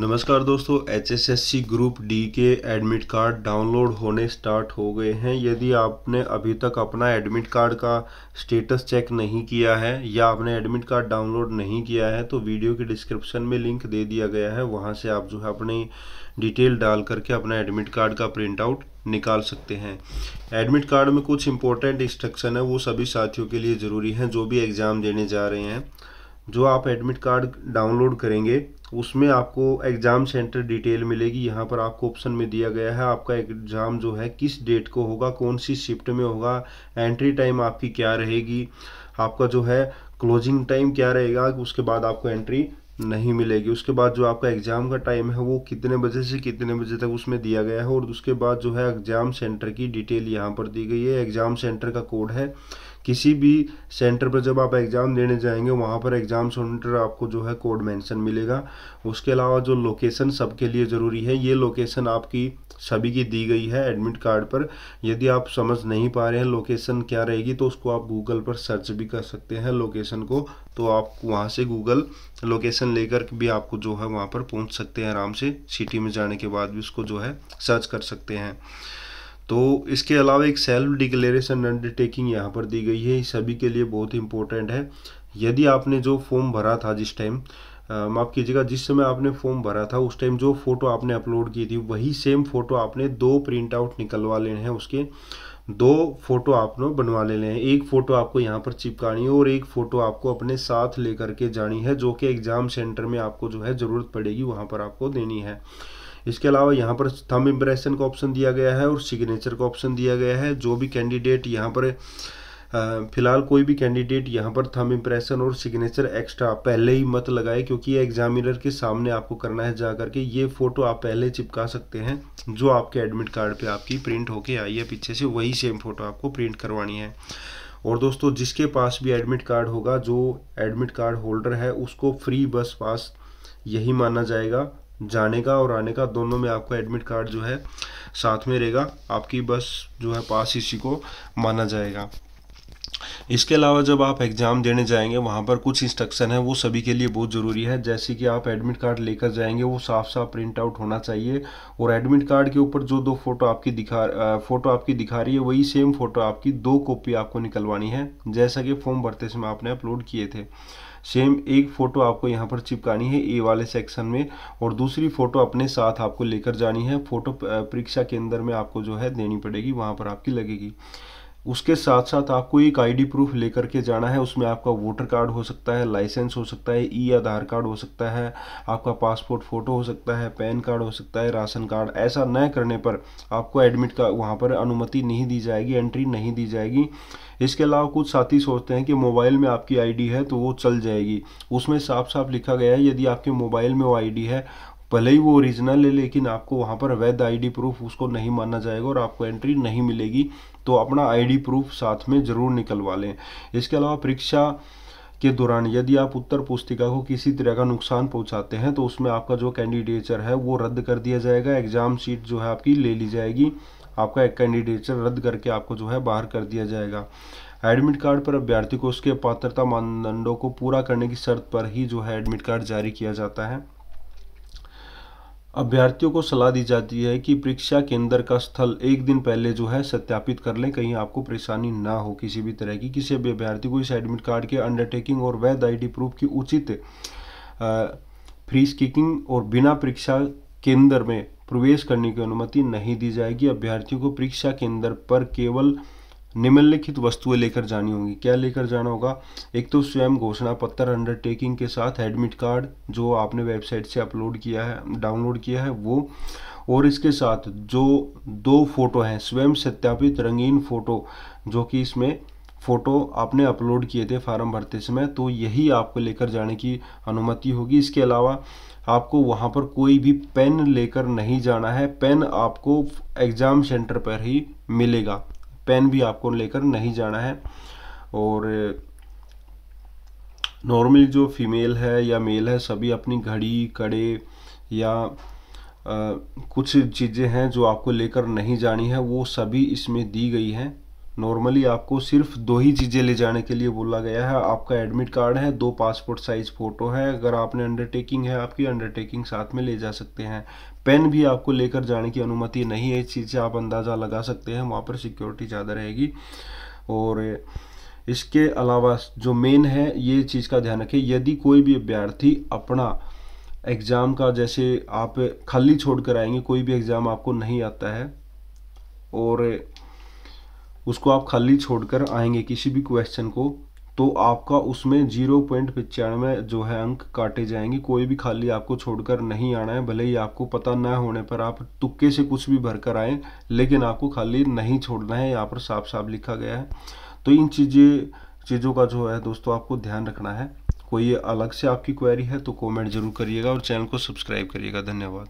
नमस्कार दोस्तों H S S C group D के एडमिट कार्ड डाउनलोड होने स्टार्ट हो गए हैं यदि आपने अभी तक अपना एडमिट कार्ड का स्टेटस चेक नहीं किया है या आपने एडमिट कार्ड डाउनलोड नहीं किया है तो वीडियो के डिस्क्रिप्शन में लिंक दे दिया गया है वहां से आप जो है अपनी डिटेल डाल करके अपना एडमिट कार्ड का प्रिंट आउट निकाल सकते हैं एडमिट कार्ड में कुछ इंपॉर्टेंट इंस्ट्रक्शन है वो सभी साथियों के लिए ज़रूरी हैं जो भी एग्ज़ाम देने जा रहे हैं जो आप एडमिट कार्ड डाउनलोड करेंगे उसमें आपको एग्ज़ाम सेंटर डिटेल मिलेगी यहाँ पर आपको ऑप्शन में दिया गया है आपका एग्ज़ाम जो है किस डेट को होगा कौन सी शिफ्ट में होगा एंट्री टाइम आपकी क्या रहेगी आपका जो है क्लोजिंग टाइम क्या रहेगा उसके बाद आपको एंट्री नहीं मिलेगी उसके बाद जो आपका एग्ज़ाम का टाइम है वो कितने बजे से कितने बजे तक उसमें दिया गया है और उसके बाद जो है एग्ज़ाम सेंटर की डिटेल यहाँ पर दी गई है एग्ज़ाम सेंटर का कोड है किसी भी सेंटर पर जब आप एग्ज़ाम देने जाएंगे वहाँ पर एग्ज़ाम सेंटर आपको जो है कोड मेंशन मिलेगा उसके अलावा जो लोकेशन सबके लिए ज़रूरी है ये लोकेशन आपकी सभी की दी गई है एडमिट कार्ड पर यदि आप समझ नहीं पा रहे हैं लोकेशन क्या रहेगी तो उसको आप गूगल पर सर्च भी कर सकते हैं लोकेशन को तो आप वहाँ से गूगल लोकेशन लेकर भी आपको जो है वहाँ पर पहुँच सकते हैं आराम से सिटी में जाने के बाद भी उसको जो है सर्च कर सकते हैं तो इसके अलावा एक सेल्फ डिक्लेरेशन अंडरटेकिंग यहाँ पर दी गई है सभी के लिए बहुत इंपॉर्टेंट है यदि आपने जो फॉर्म भरा था जिस टाइम माफ़ कीजिएगा जिस समय आपने फॉर्म भरा था उस टाइम जो फ़ोटो आपने अपलोड की थी वही सेम फ़ोटो आपने दो प्रिंट आउट निकलवा लेने हैं उसके दो फ़ोटो आपने बनवा लेने हैं एक फ़ोटो आपको यहाँ पर चिपकानी है और एक फ़ोटो आपको अपने साथ लेकर के जानी है जो कि एग्ज़ाम सेंटर में आपको जो है ज़रूरत पड़ेगी वहाँ पर आपको देनी है इसके अलावा यहाँ पर थम इम्प्रेशन का ऑप्शन दिया गया है और सिग्नेचर का ऑप्शन दिया गया है जो भी कैंडिडेट यहाँ पर फिलहाल कोई भी कैंडिडेट यहाँ पर थम इम्प्रेशन और सिग्नेचर एक्स्ट्रा पहले ही मत लगाए क्योंकि ये एग्जामिनर के सामने आपको करना है जा करके ये फ़ोटो आप पहले चिपका सकते हैं जो आपके एडमिट कार्ड पे आपकी प्रिंट होके आई है पीछे से वही सेम फ़ोटो आपको प्रिंट करवानी है और दोस्तों जिसके पास भी एडमिट कार्ड होगा जो एडमिट कार्ड होल्डर है उसको फ्री बस पास यही माना जाएगा जाने का और आने का दोनों में आपका एडमिट कार्ड जो है साथ में रहेगा आपकी बस जो है पास इसी को माना जाएगा इसके अलावा जब आप एग्ज़ाम देने जाएंगे वहाँ पर कुछ इंस्ट्रक्शन है वो सभी के लिए बहुत ज़रूरी है जैसे कि आप एडमिट कार्ड लेकर जाएंगे वो साफ साफ प्रिंट आउट होना चाहिए और एडमिट कार्ड के ऊपर जो दो फोटो आपकी दिखा फ़ोटो आपकी दिखा रही है वही सेम फ़ोटो आपकी दो कॉपी आपको निकलवानी है जैसा कि फॉर्म भरते समय आपने अपलोड किए थे सेम एक फ़ोटो आपको यहाँ पर चिपकानी है ए वाले सेक्शन में और दूसरी फ़ोटो अपने साथ आपको लेकर जानी है फ़ोटो परीक्षा केंद्र में आपको जो है देनी पड़ेगी वहाँ पर आपकी लगेगी उसके साथ साथ आपको एक आईडी प्रूफ लेकर के जाना है उसमें आपका वोटर कार्ड हो सकता है लाइसेंस हो सकता है ई आधार कार्ड हो सकता है आपका पासपोर्ट फ़ोटो हो सकता है पैन कार्ड हो सकता है राशन कार्ड ऐसा न करने पर आपको एडमिट का वहाँ पर अनुमति नहीं दी जाएगी एंट्री नहीं दी जाएगी इसके अलावा कुछ साथी सोचते हैं कि मोबाइल में आपकी आईडी है तो वो चल जाएगी उसमें साफ साफ लिखा गया है यदि आपके मोबाइल में वो आईडी है भले ही वो ओरिजिनल है लेकिन आपको वहाँ पर वैध आईडी प्रूफ उसको नहीं माना जाएगा और आपको एंट्री नहीं मिलेगी तो अपना आईडी प्रूफ साथ में ज़रूर निकलवा लें इसके अलावा परीक्षा के दौरान यदि आप उत्तर पुस्तिका को किसी तरह का नुकसान पहुंचाते हैं तो उसमें आपका जो कैंडिडेचर है वो रद्द कर दिया जाएगा एग्ज़ाम सीट जो है आपकी ले ली जाएगी आपका एक कैंडिडेचर रद्द करके आपको जो है बाहर कर दिया जाएगा एडमिट कार्ड पर अभ्यर्थी को उसके पात्रता मानदंडों को पूरा करने की शर्त पर ही जो है एडमिट कार्ड जारी किया जाता है अभ्यर्थियों को सलाह दी जाती है कि परीक्षा केंद्र का स्थल एक दिन पहले जो है सत्यापित कर लें कहीं आपको परेशानी ना हो किसी भी तरह की किसी भी अभ्यर्थी को इस एडमिट कार्ड के अंडरटेकिंग और वैध आईडी प्रूफ की उचित फ्री स्कीकिंग और बिना परीक्षा केंद्र में प्रवेश करने की अनुमति नहीं दी जाएगी अभ्यर्थियों को परीक्षा केंद्र पर केवल निम्नलिखित वस्तुएं लेकर जानी होंगी क्या लेकर जाना होगा एक तो स्वयं घोषणा पत्र अंडरटेकिंग के साथ एडमिट कार्ड जो आपने वेबसाइट से अपलोड किया है डाउनलोड किया है वो और इसके साथ जो दो फोटो हैं स्वयं सत्यापित रंगीन फ़ोटो जो कि इसमें फ़ोटो आपने अपलोड किए थे फार्म भरते समय तो यही आपको लेकर जाने की अनुमति होगी इसके अलावा आपको वहाँ पर कोई भी पेन लेकर नहीं जाना है पेन आपको एग्ज़ाम सेंटर पर ही मिलेगा पेन भी आपको लेकर नहीं जाना है और नॉर्मल जो फीमेल है या मेल है सभी अपनी घड़ी कड़े या आ, कुछ चीज़ें हैं जो आपको लेकर नहीं जानी है वो सभी इसमें दी गई हैं नॉर्मली आपको सिर्फ दो ही चीज़ें ले जाने के लिए बोला गया है आपका एडमिट कार्ड है दो पासपोर्ट साइज़ फ़ोटो है अगर आपने अंडरटेकिंग है आपकी अंडरटेकिंग साथ में ले जा सकते हैं पेन भी आपको लेकर जाने की अनुमति नहीं है इस चीज़ से आप अंदाज़ा लगा सकते हैं वहाँ पर सिक्योरिटी ज़्यादा रहेगी और इसके अलावा जो मेन है ये चीज़ का ध्यान रखें यदि कोई भी अभ्यर्थी अपना एग्ज़ाम का जैसे आप खाली छोड़ कर आएंगे कोई भी एग्ज़ाम आपको नहीं आता है और उसको आप खाली छोड़कर आएंगे किसी भी क्वेश्चन को तो आपका उसमें जीरो पॉइंट पचानवे जो है अंक काटे जाएंगे कोई भी खाली आपको छोड़कर नहीं आना है भले ही आपको पता ना होने पर आप तुक्के से कुछ भी भरकर आए लेकिन आपको खाली नहीं छोड़ना है यहाँ पर साफ साफ लिखा गया है तो इन चीज़ें चीज़ों का जो है दोस्तों आपको ध्यान रखना है कोई अलग से आपकी क्वेरी है तो कॉमेंट जरूर करिएगा और चैनल को सब्सक्राइब करिएगा धन्यवाद